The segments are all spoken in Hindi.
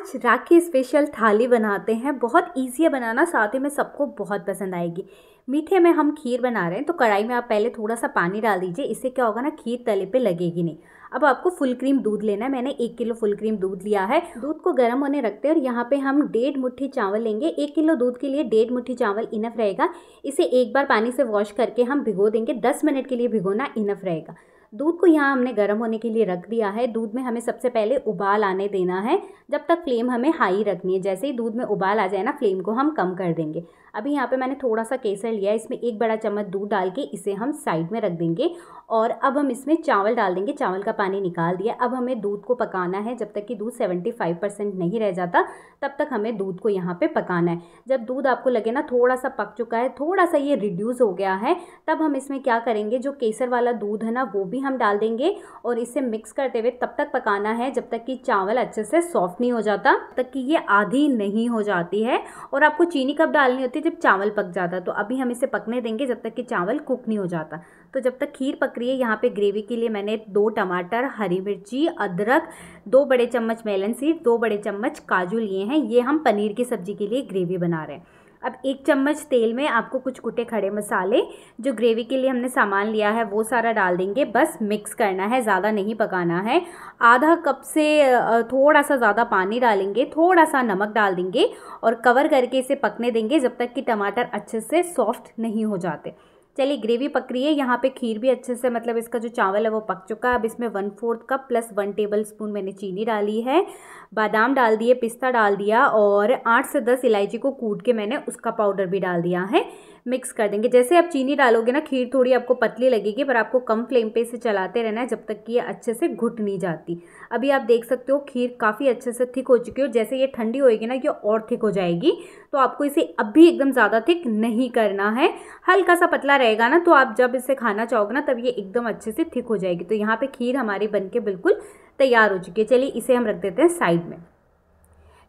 आज राखी स्पेशल थाली बनाते हैं बहुत ईजी है बनाना साथ ही में सबको बहुत पसंद आएगी मीठे में हम खीर बना रहे हैं तो कढ़ाई में आप पहले थोड़ा सा पानी डाल दीजिए इससे क्या होगा ना खीर तले पे लगेगी नहीं अब आपको फुल क्रीम दूध लेना है मैंने एक किलो फुल क्रीम दूध लिया है दूध को गर्म होने रखते हैं और यहाँ पे हम डेढ़ मुट्ठी चावल लेंगे एक किलो दूध के लिए डेढ़ मुट्ठी चावल इनफ रहेगा इसे एक बार पानी से वॉश करके हम भिगो देंगे दस मिनट के लिए भिगोना इनफ रहेगा दूध को यहाँ हमने गर्म होने के लिए रख दिया है दूध में हमें सबसे पहले उबाल आने देना है जब तक फ्लेम हमें हाई रखनी है जैसे ही दूध में उबाल आ जाए ना फ्लेम को हम कम कर देंगे अभी यहाँ पे मैंने थोड़ा सा केसर लिया इसमें एक बड़ा चम्मच दूध डाल के इसे हम साइड में रख देंगे और अब हम इसमें चावल डाल देंगे चावल का पानी निकाल दिया अब हमें दूध को पकाना है जब तक कि दूध सेवेंटी फाइव परसेंट नहीं रह जाता तब तक हमें दूध को यहाँ पे पकाना है जब दूध आपको लगे ना थोड़ा सा पक चुका है थोड़ा सा ये रिड्यूस हो गया है तब हम इसमें क्या करेंगे जो केसर वाला दूध है ना वो भी भी हम डाल देंगे और इसे मिक्स करते हुए तब तक पकाना है जब तक कि चावल अच्छे से सॉफ्ट नहीं हो जाता तक कि ये आधी नहीं हो जाती है और आपको चीनी कब डालनी होती है जब चावल पक जाता तो अभी हम इसे पकने देंगे जब तक कि चावल कुक नहीं हो जाता तो जब तक खीर पक रही है यहाँ पे ग्रेवी के लिए मैंने दो टमाटर हरी मिर्ची अदरक दो बड़े चम्मच मेलन सीड दो बड़े चम्मच काजू लिए हैं ये हम पनीर की सब्ज़ी के लिए ग्रेवी बना रहे हैं अब एक चम्मच तेल में आपको कुछ कुटे खड़े मसाले जो ग्रेवी के लिए हमने सामान लिया है वो सारा डाल देंगे बस मिक्स करना है ज़्यादा नहीं पकाना है आधा कप से थोड़ा सा ज़्यादा पानी डालेंगे थोड़ा सा नमक डाल देंगे और कवर करके इसे पकने देंगे जब तक कि टमाटर अच्छे से सॉफ्ट नहीं हो जाते चलिए ग्रेवी पक रही है यहाँ पे खीर भी अच्छे से मतलब इसका जो चावल है वो पक चुका है अब इसमें one fourth cup plus one tablespoon मैंने चीनी डाली है बादाम डाल दिए पिस्ता डाल दिया और आठ से दस इलायची को कूट के मैंने उसका पाउडर भी डाल दिया है मिक्स कर देंगे जैसे आप चीनी डालोगे ना खीर थोड़ी आपको पतली लगेगी पर आपको कम फ्लेम पे इसे चलाते रहना है जब तक कि ये अच्छे से घुट नहीं जाती अभी आप देख सकते हो खीर काफ़ी अच्छे से थिक हो चुकी है और जैसे ये ठंडी होएगी ना ये और थिक हो जाएगी तो आपको इसे अब भी एकदम ज़्यादा थिक नहीं करना है हल्का सा पतला रहेगा ना तो आप जब इसे खाना चाहोगे ना तब ये एकदम अच्छे से थिक हो जाएगी तो यहाँ पर खीर हमारी बन बिल्कुल तैयार हो चुकी है चलिए इसे हम रख देते हैं साइड में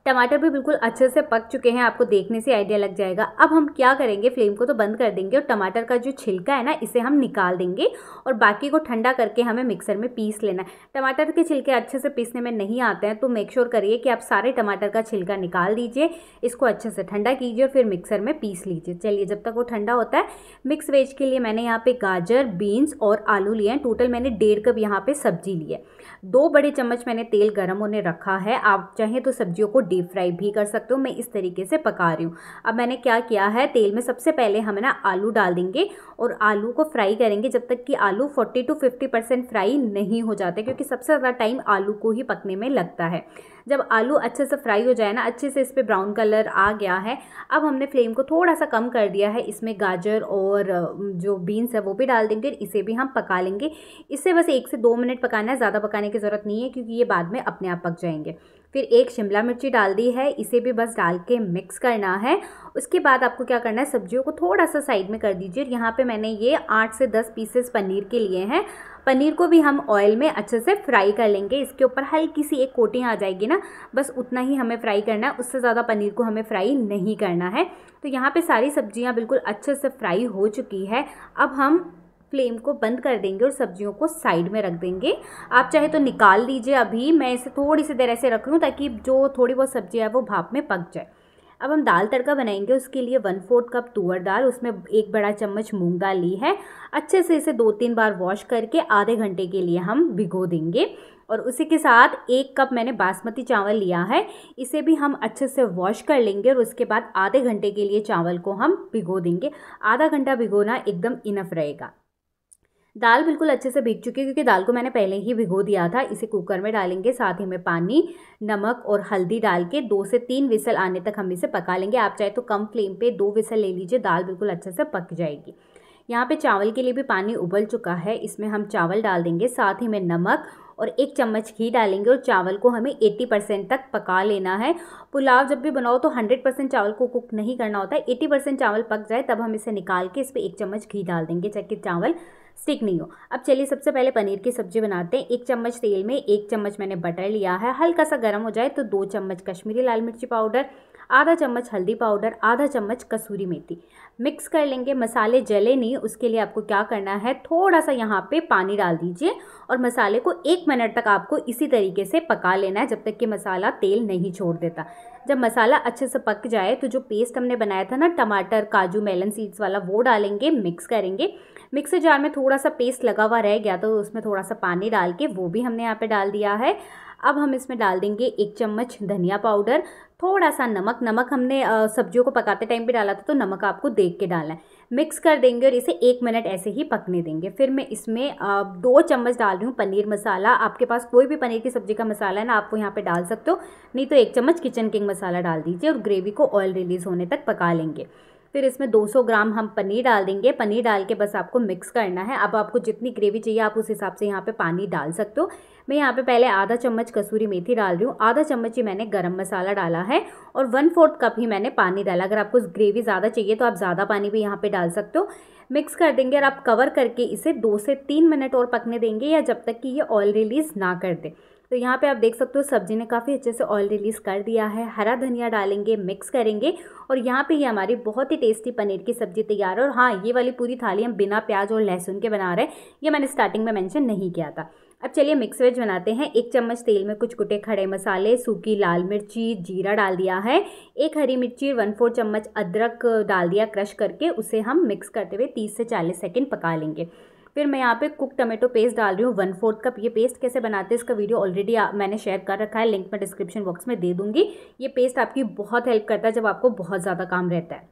टमाटर भी बिल्कुल अच्छे से पक चुके हैं आपको देखने से आइडिया लग जाएगा अब हम क्या करेंगे फ्लेम को तो बंद कर देंगे और टमाटर का जो छिलका है ना इसे हम निकाल देंगे और बाकी को ठंडा करके हमें मिक्सर में पीस लेना है टमाटर के छिलके अच्छे से पीसने में नहीं आते हैं तो मेक श्योर करिए कि आप सारे टमाटर का छिलका निकाल दीजिए इसको अच्छे से ठंडा कीजिए और फिर मिक्सर में पीस लीजिए चलिए जब तक वो ठंडा होता है मिक्स वेज के लिए मैंने यहाँ पर गाजर बीन्स और आलू लिए हैं टोटल मैंने डेढ़ कप यहाँ पर सब्जी ली है दो बड़े चम्मच मैंने तेल गर्म होने रखा है आप चाहें तो सब्जियों को डीप फ्राई भी कर सकते हो मैं इस तरीके से पका रही हूँ अब मैंने क्या किया है तेल में सबसे पहले हम ना आलू डाल देंगे और आलू को फ्राई करेंगे जब तक कि आलू forty to fifty percent fry नहीं हो जाते क्योंकि सबसे ज़्यादा टाइम आलू को ही पकने में लगता है जब आलू अच्छे से फ्राई हो जाए ना अच्छे से इस पर ब्राउन कलर आ गया है अब हमने फ्लेम को थोड़ा सा कम कर दिया है इसमें गाजर और जो बीन्स है वो भी डाल देंगे इसे भी हम पका लेंगे इससे बस एक से दो मिनट पकाना है ज़्यादा पकाने की ज़रूरत नहीं है क्योंकि ये बाद में अपने आप पक जाएंगे फिर एक शिमला मिर्ची डाल दी है इसे भी बस डाल के मिक्स करना है उसके बाद आपको क्या करना है सब्जियों को थोड़ा सा साइड में कर दीजिए यहाँ पे मैंने ये आठ से दस पीसेस पनीर के लिए हैं पनीर को भी हम ऑयल में अच्छे से फ्राई कर लेंगे इसके ऊपर हल्की सी एक कोटिंग आ जाएगी ना बस उतना ही हमें फ्राई करना है उससे ज़्यादा पनीर को हमें फ्राई नहीं करना है तो यहाँ पे सारी सब्जियाँ बिल्कुल अच्छे से फ्राई हो चुकी है अब हम फ्लेम को बंद कर देंगे और सब्जियों को साइड में रख देंगे आप चाहे तो निकाल लीजिए अभी मैं इसे थोड़ी सी देर ऐसे रख लूँ ताकि जो थोड़ी बहुत सब्ज़ी है वो भाप में पक जाए अब हम दाल तड़का बनाएंगे उसके लिए वन फोर्थ कप तुअर दाल उसमें एक बड़ा चम्मच मूंग दाल ली है अच्छे से इसे दो तीन बार वॉश करके आधे घंटे के लिए हम भिगो देंगे और उसी के साथ एक कप मैंने बासमती चावल लिया है इसे भी हम अच्छे से वॉश कर लेंगे और उसके बाद आधे घंटे के लिए चावल को हम भिगो देंगे आधा घंटा भिगोना एकदम इनफ रहेगा दाल बिल्कुल अच्छे से भीग चुकी है क्योंकि दाल को मैंने पहले ही भिगो दिया था इसे कुकर में डालेंगे साथ ही में पानी नमक और हल्दी डाल के दो से तीन विसल आने तक हम इसे पका लेंगे आप चाहे तो कम फ्लेम पे दो विसल ले लीजिए दाल बिल्कुल अच्छे से पक जाएगी यहाँ पे चावल के लिए भी पानी उबल चुका है इसमें हम चावल डाल देंगे साथ ही में नमक और एक चम्मच घी डालेंगे और चावल को हमें 80 परसेंट तक पका लेना है पुलाव जब भी बनाओ तो 100 परसेंट चावल को कुक नहीं करना होता है 80 परसेंट चावल पक जाए तब हम इसे निकाल के इस पर एक चम्मच घी डाल देंगे जबकि चावल स्टिक नहीं हो अब चलिए सबसे पहले पनीर की सब्जी बनाते हैं एक चम्मच तेल में एक चम्मच मैंने बटर लिया है हल्का सा गर्म हो जाए तो दो चम्मच कश्मीरी लाल मिर्ची पाउडर आधा चम्मच हल्दी पाउडर आधा चम्मच कसूरी मेथी मिक्स कर लेंगे मसाले जले नहीं उसके लिए आपको क्या करना है थोड़ा सा यहाँ पे पानी डाल दीजिए और मसाले को एक मिनट तक आपको इसी तरीके से पका लेना है जब तक कि मसाला तेल नहीं छोड़ देता जब मसाला अच्छे से पक जाए तो जो पेस्ट हमने बनाया था ना टमाटर काजू मेलन सीड्स वाला वो डालेंगे मिक्स करेंगे मिक्सर जार में थोड़ा सा पेस्ट लगा हुआ रह गया तो उसमें थोड़ा सा पानी डाल के वो भी हमने यहाँ पे डाल दिया है अब हम इसमें डाल देंगे एक चम्मच धनिया पाउडर थोड़ा सा नमक नमक हमने सब्जियों को पकाते टाइम भी डाला था तो नमक आपको देख के डालना है मिक्स कर देंगे और इसे एक मिनट ऐसे ही पकने देंगे फिर मैं इसमें दो चम्मच डाल रही हूँ पनीर मसाला आपके पास कोई भी पनीर की सब्ज़ी का मसाला है ना आप वो यहाँ पे डाल सकते हो नहीं तो एक चम्मच किचन किंग मसाला डाल दीजिए और ग्रेवी को ऑयल रिलीज़ होने तक पका लेंगे फिर इसमें 200 ग्राम हम पनीर डाल देंगे पनीर डाल के बस आपको मिक्स करना है अब आपको जितनी ग्रेवी चाहिए आप उस हिसाब से यहाँ पे पानी डाल सकते हो मैं यहाँ पे पहले आधा चम्मच कसूरी मेथी डाल रही हूँ आधा चम्मच ही मैंने गरम मसाला डाला है और वन फोर्थ कप ही मैंने पानी डाला अगर आपको ग्रेवी ज़्यादा चाहिए तो आप ज़्यादा पानी भी यहाँ पे डाल सकते हो मिक्स कर देंगे और आप कवर करके इसे दो से तीन मिनट और पकने देंगे या जब तक कि ये ऑयल रिलीज़ ना कर दे तो यहाँ पे आप देख सकते हो सब्जी ने काफ़ी अच्छे से ऑयल रिलीज़ कर दिया है हरा धनिया डालेंगे मिक्स करेंगे और यहाँ पे ही हमारी बहुत ही टेस्टी पनीर की सब्ज़ी तैयार है और हाँ ये वाली पूरी थाली हम बिना प्याज और लहसुन के बना रहे हैं ये मैंने स्टार्टिंग में मेंशन नहीं किया था अब चलिए मिक्स वेज बनाते हैं एक चम्मच तेल में कुछ कुटे खड़े मसाले सूखी लाल मिर्ची जीरा डाल दिया है एक हरी मिर्ची वन फोर चम्मच अदरक डाल दिया क्रश करके उसे हम मिक्स करते हुए तीस से चालीस सेकेंड पका लेंगे फिर मैं यहाँ पे कुक टमेटो पेस्ट डाल रही हूँ वन फोर्थ कप ये पेस्ट कैसे बनाते हैं इसका वीडियो ऑलरेडी मैंने शेयर कर रखा है लिंक मैं डिस्क्रिप्शन बॉक्स में दे दूँगी ये पेस्ट आपकी बहुत हेल्प करता है जब आपको बहुत ज़्यादा काम रहता है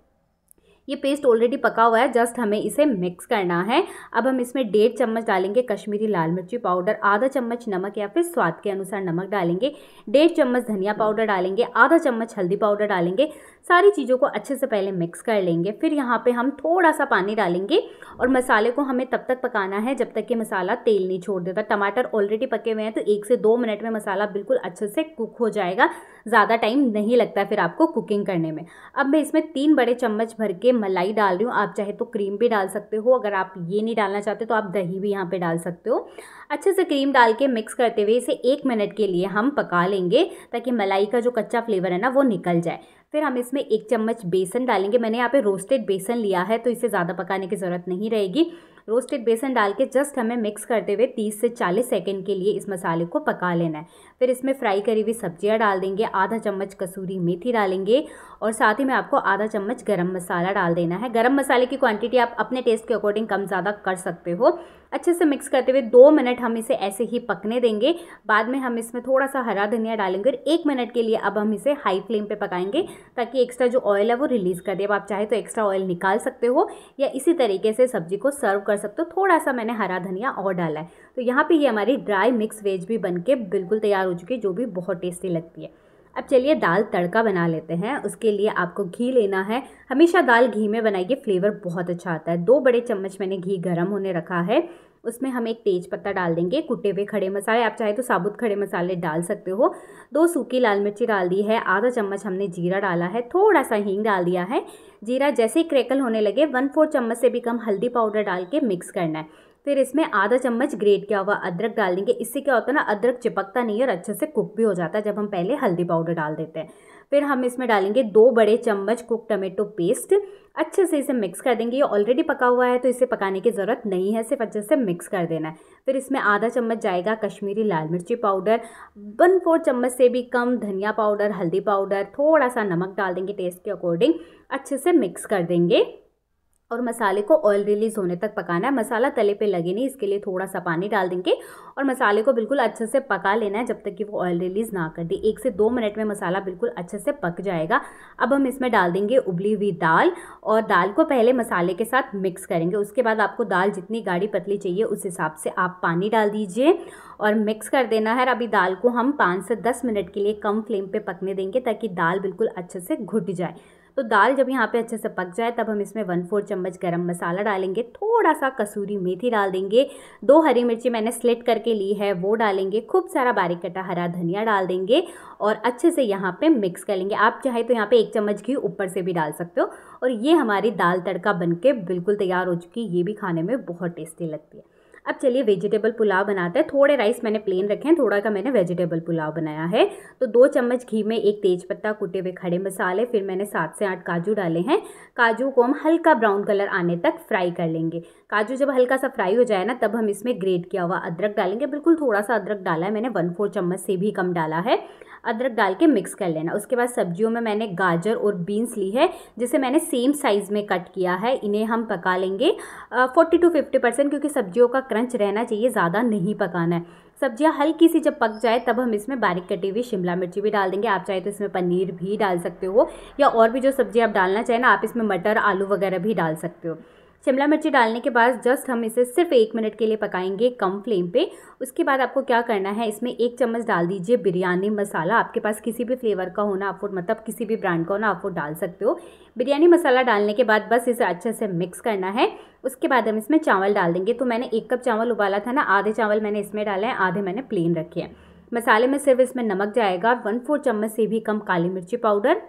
ये पेस्ट ऑलरेडी पका हुआ है जस्ट हमें इसे मिक्स करना है अब हम इसमें डेढ़ चम्मच डालेंगे कश्मीरी लाल मिर्ची पाउडर आधा चम्मच नमक या फिर स्वाद के अनुसार नमक डालेंगे डेढ़ चम्मच धनिया पाउडर डालेंगे आधा चम्मच हल्दी पाउडर डालेंगे सारी चीज़ों को अच्छे से पहले मिक्स कर लेंगे फिर यहाँ पे हम थोड़ा सा पानी डालेंगे और मसाले को हमें तब तक पकाना है जब तक कि मसाला तेल नहीं छोड़ देता टमाटर ऑलरेडी पके हुए हैं तो एक से दो मिनट में मसाला बिल्कुल अच्छे से कुक हो जाएगा ज़्यादा टाइम नहीं लगता फिर आपको कुकिंग करने में अब मैं इसमें तीन बड़े चम्मच भर के मलाई डाल रही हूँ आप चाहे तो क्रीम भी डाल सकते हो अगर आप ये नहीं डालना चाहते तो आप दही भी यहाँ पर डाल सकते हो अच्छे से क्रीम डाल के मिक्स करते हुए इसे एक मिनट के लिए हम पका लेंगे ताकि मलाई का जो कच्चा फ्लेवर है ना वो निकल जाए फिर हम इसमें एक चम्मच बेसन डालेंगे मैंने यहाँ पे रोस्टेड बेसन लिया है तो इसे ज़्यादा पकाने की ज़रूरत नहीं रहेगी रोस्टेड बेसन डाल के जस्ट हमें मिक्स करते हुए तीस से चालीस सेकेंड के लिए इस मसाले को पका लेना है फिर इसमें फ्राई करी हुई सब्जियाँ डाल देंगे आधा चम्मच कसूरी मेथी डालेंगे और साथ ही में आपको आधा चम्मच गरम मसाला डाल देना है गरम मसाले की क्वांटिटी आप अपने टेस्ट के अकॉर्डिंग कम ज़्यादा कर सकते हो अच्छे से मिक्स करते हुए दो मिनट हम इसे ऐसे ही पकने देंगे बाद में हम इसमें थोड़ा सा हरा धनिया डालेंगे एक मिनट के लिए अब हम इसे हाई फ्लेम पे पकाएंगे ताकि एक्स्ट्रा जो ऑयल है वो रिलीज़ कर दे अब आप चाहे तो एक्स्ट्रा ऑयल निकाल सकते हो या इसी तरीके से सब्जी को सर्व कर सकते हो थोड़ा सा मैंने हरा धनिया और डाला है तो यहाँ पर ये हमारी ड्राई मिक्स वेज भी बन बिल्कुल तैयार हो चुकी है जो भी बहुत टेस्टी लगती है अब चलिए दाल तड़का बना लेते हैं उसके लिए आपको घी लेना है हमेशा दाल घी में बनाइए फ्लेवर बहुत अच्छा आता है दो बड़े चम्मच मैंने घी गर्म होने रखा है उसमें हम एक तेज पत्ता डाल देंगे कुटे हुए खड़े मसाले आप चाहे तो साबुत खड़े मसाले डाल सकते हो दो सूखी लाल मिर्ची डाल दी है आधा चम्मच हमने जीरा डाला है थोड़ा सा हींग डाल दिया है जीरा जैसे ही क्रैकल होने लगे वन फोर चम्मच से भी कम हल्दी पाउडर डाल के मिक्स करना है फिर इसमें आधा चम्मच ग्रेट किया हुआ अदरक डाल देंगे इससे क्या होता है ना अदरक चिपकता नहीं है और अच्छे से कुक भी हो जाता है जब हम पहले हल्दी पाउडर डाल देते हैं फिर हम इसमें डालेंगे दो बड़े चम्मच कुक टमेटो पेस्ट अच्छे से इसे मिक्स कर देंगे ये ऑलरेडी पका हुआ है तो इसे पकाने की ज़रूरत नहीं है सिर्फ अच्छे से मिक्स कर देना है फिर इसमें आधा चम्मच जाएगा कश्मीरी लाल मिर्ची पाउडर वन फोर चम्मच से भी कम धनिया पाउडर हल्दी पाउडर थोड़ा सा नमक डाल देंगे टेस्ट के अकॉर्डिंग अच्छे से मिक्स कर देंगे और मसाले को ऑयल रिलीज़ होने तक पकाना है मसाला तले पे लगे नहीं इसके लिए थोड़ा सा पानी डाल देंगे और मसाले को बिल्कुल अच्छे से पका लेना है जब तक कि वो ऑयल रिलीज़ ना कर दे एक से दो मिनट में मसाला बिल्कुल अच्छे से पक जाएगा अब हम इसमें डाल देंगे उबली हुई दाल और दाल को पहले मसाले के साथ मिक्स करेंगे उसके बाद आपको दाल जितनी गाढ़ी पतली चाहिए उस हिसाब से आप पानी डाल दीजिए और मिक्स कर देना है अभी दाल को हम पाँच से दस मिनट के लिए कम फ्लेम पर पकने देंगे ताकि दाल बिल्कुल अच्छे से घुट जाए तो दाल जब यहाँ पे अच्छे से पक जाए तब हम इसमें वन फोर चम्मच गरम मसाला डालेंगे थोड़ा सा कसूरी मेथी डाल देंगे दो हरी मिर्ची मैंने स्लिट करके ली है वो डालेंगे खूब सारा बारीक कटा हरा धनिया डाल देंगे और अच्छे से यहाँ पे मिक्स कर लेंगे आप चाहे तो यहाँ पे एक चम्मच घी ऊपर से भी डाल सकते हो और ये हमारी दाल तड़का बन बिल्कुल तैयार हो चुकी है ये भी खाने में बहुत टेस्टी लगती है अब चलिए वेजिटेबल पुलाव बनाते हैं थोड़े राइस मैंने प्लेन रखे हैं थोड़ा का मैंने वेजिटेबल पुलाव बनाया है तो दो चम्मच घी में एक तेज़पत्ता कुटे हुए खड़े मसाले फिर मैंने सात से आठ काजू डाले हैं काजू को हम हल्का ब्राउन कलर आने तक फ्राई कर लेंगे काजू जब हल्का सा फ्राई हो जाए ना तब हम इसमें ग्रेट किया हुआ अदरक डालेंगे बिल्कुल थोड़ा सा अदरक डाला है मैंने वन फोर चम्मच से भी कम डाला है अदरक डाल के मिक्स कर लेना उसके बाद सब्जियों में मैंने गाजर और बीन्स ली है जिसे मैंने सेम साइज़ में कट किया है इन्हें हम पका लेंगे फोर्टी टू फिफ्टी परसेंट क्योंकि सब्जियों का क्रंच रहना चाहिए ज़्यादा नहीं पकाना है सब्जियाँ हल्की सी जब पक जाए तब हम इसमें बारीक कटी हुई शिमला मिर्ची भी डाल देंगे आप चाहे तो इसमें पनीर भी डाल सकते हो या और भी जो सब्जी आप डालना चाहें ना आप इसमें मटर आलू वगैरह भी डाल सकते हो शिमला मिर्ची डालने के बाद जस्ट हम इसे सिर्फ एक मिनट के लिए पकाएंगे कम फ्लेम पे उसके बाद आपको क्या करना है इसमें एक चम्मच डाल दीजिए बिरयानी मसाला आपके पास किसी भी फ्लेवर का होना आप वो मतलब किसी भी ब्रांड का होना आप वो डाल सकते हो बिरयानी मसाला डालने के बाद बस इसे अच्छे से मिक्स करना है उसके बाद हम इसमें चावल डाल देंगे तो मैंने एक कप चावल उबाला था ना आधे चावल मैंने इसमें डाले हैं आधे मैंने प्लेन रखे हैं मसाले में सिर्फ इसमें नमक जाएगा वन फोर चम्मच से भी कम काली मिर्ची पाउडर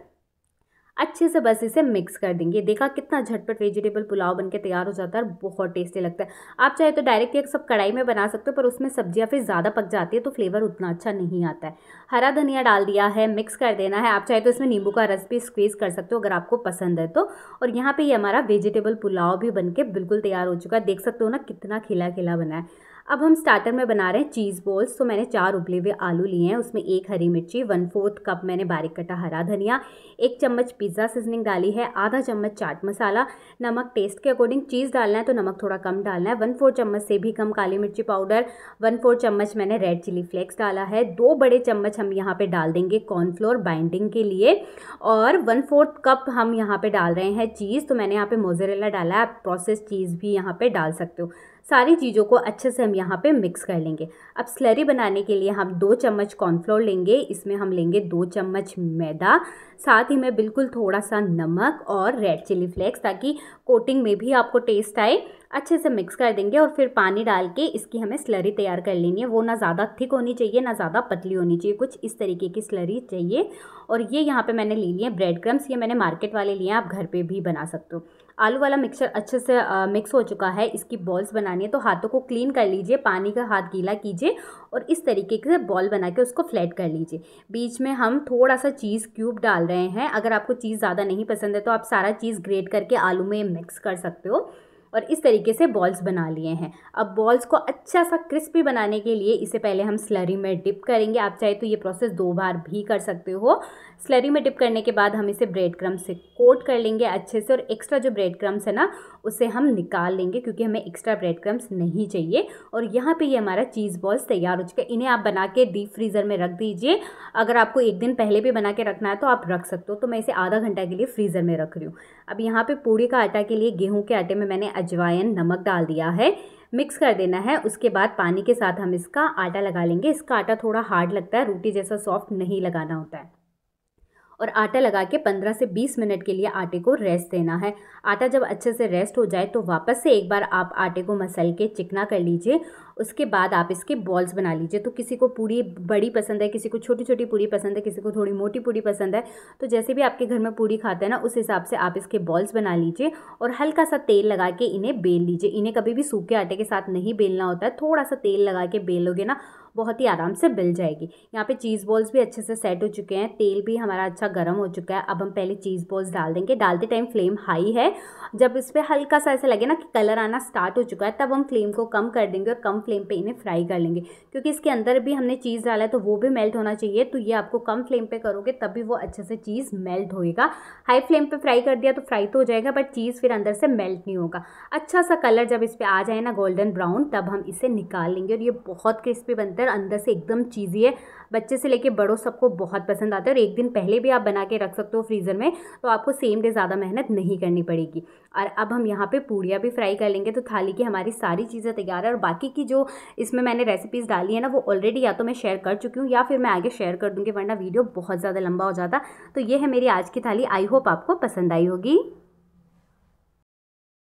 अच्छे से बस इसे मिक्स कर देंगे देखा कितना झटपट वेजिटेबल पुलाव बनके तैयार हो जाता है और बहुत टेस्टी लगता है आप चाहे तो डायरेक्ट ये सब कढ़ाई में बना सकते हो पर उसमें सब्जियाँ फिर ज़्यादा पक जाती है तो फ्लेवर उतना अच्छा नहीं आता है हरा धनिया डाल दिया है मिक्स कर देना है आप चाहे तो इसमें नींबू का रस भी स्क्वीज़ कर सकते हो अगर आपको पसंद है तो और यहाँ पर ये हमारा वेजिटेबल पुलाव भी बन बिल्कुल तैयार हो चुका है देख सकते हो ना कितना खिला खिला बना है अब हम स्टार्टर में बना रहे हैं चीज़ बॉल्स तो मैंने चार उबले हुए आलू लिए हैं उसमें एक हरी मिर्ची वन फोर्थ कप मैंने बारीक कटा हरा धनिया एक चम्मच पिज़्ज़ा सीजनिंग डाली है आधा चम्मच चाट मसाला नमक टेस्ट के अकॉर्डिंग चीज़ डालना है तो नमक थोड़ा कम डालना है वन फोर चम्मच से भी कम काली मिर्ची पाउडर वन फोर चम्मच मैंने रेड चिली फ्लेक्स डाला है दो बड़े चम्मच हम यहाँ पर डाल देंगे कॉर्नफ्लोर बाइंडिंग के लिए और वन फोर्थ कप हम यहाँ पर डाल रहे हैं चीज़ तो मैंने यहाँ पर मोजरेला डाला है आप प्रोसेस चीज़ भी यहाँ पर डाल सकते हो सारी चीज़ों को अच्छे से हम यहाँ पे मिक्स कर लेंगे अब स्लरी बनाने के लिए हम दो चम्मच कॉर्नफ्लोर लेंगे इसमें हम लेंगे दो चम्मच मैदा साथ ही में बिल्कुल थोड़ा सा नमक और रेड चिली फ्लेक्स ताकि कोटिंग में भी आपको टेस्ट आए अच्छे से मिक्स कर देंगे और फिर पानी डाल के इसकी हमें स्लरी तैयार कर लेनी है वो ना ज़्यादा थिक होनी चाहिए ना ज़्यादा पतली होनी चाहिए कुछ इस तरीके की स्लरी चाहिए और ये यहाँ पे मैंने ले लिए है ब्रेड क्रम्स ये मैंने मार्केट वाले लिए हैं आप घर पे भी बना सकते हो आलू वाला मिक्सचर अच्छे से आ, मिक्स हो चुका है इसकी बॉल्स बनानी है तो हाथों को क्लीन कर लीजिए पानी का हाथ गीला कीजिए और इस तरीके से बॉल बना के उसको फ्लैट कर लीजिए बीच में हम थोड़ा सा चीज़ क्यूब डाल रहे हैं अगर आपको चीज़ ज़्यादा नहीं पसंद है तो आप सारा चीज़ ग्रेट करके आलू में मिक्स कर सकते हो और इस तरीके से बॉल्स बना लिए हैं अब बॉल्स को अच्छा सा क्रिस्पी बनाने के लिए इसे पहले हम स्लरी में डिप करेंगे आप चाहे तो ये प्रोसेस दो बार भी कर सकते हो स्लरी में डिप करने के बाद हम इसे ब्रेड क्रम से कोट कर लेंगे अच्छे से और एक्स्ट्रा जो ब्रेड क्रम्स है ना उसे हम निकाल लेंगे क्योंकि हमें एक्स्ट्रा ब्रेड क्रम्स नहीं चाहिए और यहाँ पे ये यह हमारा चीज़ बॉल्स तैयार हो चुका है इन्हें आप बना के डीप फ्रीज़र में रख दीजिए अगर आपको एक दिन पहले भी बना के रखना है तो आप रख सकते हो तो मैं इसे आधा घंटा के लिए फ्रीज़र में रख रही हूँ अब यहाँ पर पूड़ी का आटा के लिए गेहूँ के आटे में मैंने अजवाइन नमक डाल दिया है मिक्स कर देना है उसके बाद पानी के साथ हम इसका आटा लगा लेंगे इसका आटा थोड़ा हार्ड लगता है रोटी जैसा सॉफ्ट नहीं लगाना होता है और आटा लगा के पंद्रह से बीस मिनट के लिए आटे को रेस्ट देना है आटा जब अच्छे से रेस्ट हो जाए तो वापस से एक बार आप आटे को मसल के चिकना कर लीजिए उसके बाद आप इसके बॉल्स बना लीजिए तो किसी को पूरी बड़ी पसंद है किसी को छोटी छोटी पूरी पसंद है किसी को थोड़ी मोटी पूरी पसंद है तो जैसे भी आपके घर में पूरी खाते हैं ना उस हिसाब से आप इसके बॉल्स बना लीजिए और हल्का सा तेल लगा के इन्हें बेल लीजिए इन्हें कभी भी सूखे आटे के साथ नहीं बेलना होता है थोड़ा सा तेल लगा के बेलोगे ना बहुत ही आराम से मिल जाएगी यहाँ पे चीज़ बॉल्स भी अच्छे से सेट हो चुके हैं तेल भी हमारा अच्छा गर्म हो चुका है अब हम पहले चीज़ बॉल्स डाल देंगे डालते टाइम फ्लेम हाई है जब इस पर हल्का सा ऐसा लगे ना कि कलर आना स्टार्ट हो चुका है तब हम फ्लेम को कम कर देंगे और कम फ्लेम पर इन्हें फ्राई कर लेंगे क्योंकि इसके अंदर भी हमने चीज़ डाला है तो वो भी मेल्ट होना चाहिए तो ये आपको कम फ्लेम पर करोगे भी वो अच्छे से चीज़ मेल्ट होएगा हाई फ्लेम पर फ्राई कर दिया तो फ्राई तो हो जाएगा बट चीज़ फिर अंदर से मेल्ट नहीं होगा अच्छा सा कलर जब इस पर आ जाए ना गोल्डन ब्राउन तब हम इसे निकाल लेंगे और ये बहुत क्रिस्पी बनता है बेहतर अंदर से एकदम चीज़ी है बच्चे से लेके बड़ों सबको बहुत पसंद आता है और एक दिन पहले भी आप बना के रख सकते हो फ्रीज़र में तो आपको सेम डे ज़्यादा मेहनत नहीं करनी पड़ेगी और अब हम यहाँ पे पूड़ियाँ भी फ्राई कर लेंगे तो थाली की हमारी सारी चीज़ें तैयार है और बाकी की जो इसमें मैंने रेसिपीज़ डाली है ना वो ऑलरेडी या तो मैं शेयर कर चुकी हूँ या फिर मैं आगे शेयर कर दूँगी वरना वीडियो बहुत ज़्यादा लंबा हो जाता तो ये है मेरी आज की थाली आई होप आपको पसंद आई होगी